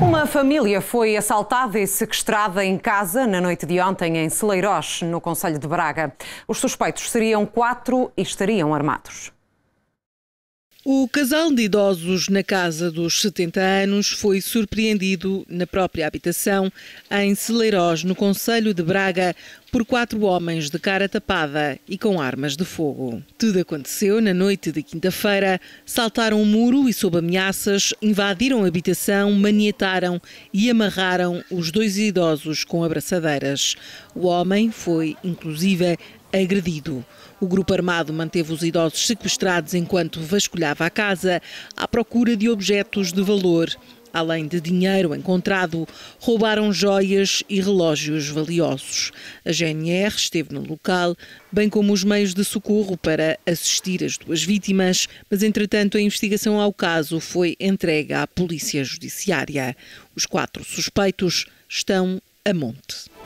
Uma família foi assaltada e sequestrada em casa na noite de ontem em Celeiros, no Conselho de Braga. Os suspeitos seriam quatro e estariam armados. O casal de idosos na casa dos 70 anos foi surpreendido na própria habitação, em Celeiroz, no Conselho de Braga, por quatro homens de cara tapada e com armas de fogo. Tudo aconteceu na noite de quinta-feira. Saltaram um muro e, sob ameaças, invadiram a habitação, manietaram e amarraram os dois idosos com abraçadeiras. O homem foi, inclusive, agredido. O grupo armado manteve os idosos sequestrados enquanto vasculhava a casa à procura de objetos de valor. Além de dinheiro encontrado, roubaram joias e relógios valiosos. A GNR esteve no local, bem como os meios de socorro para assistir as duas vítimas, mas entretanto a investigação ao caso foi entregue à Polícia Judiciária. Os quatro suspeitos estão a monte.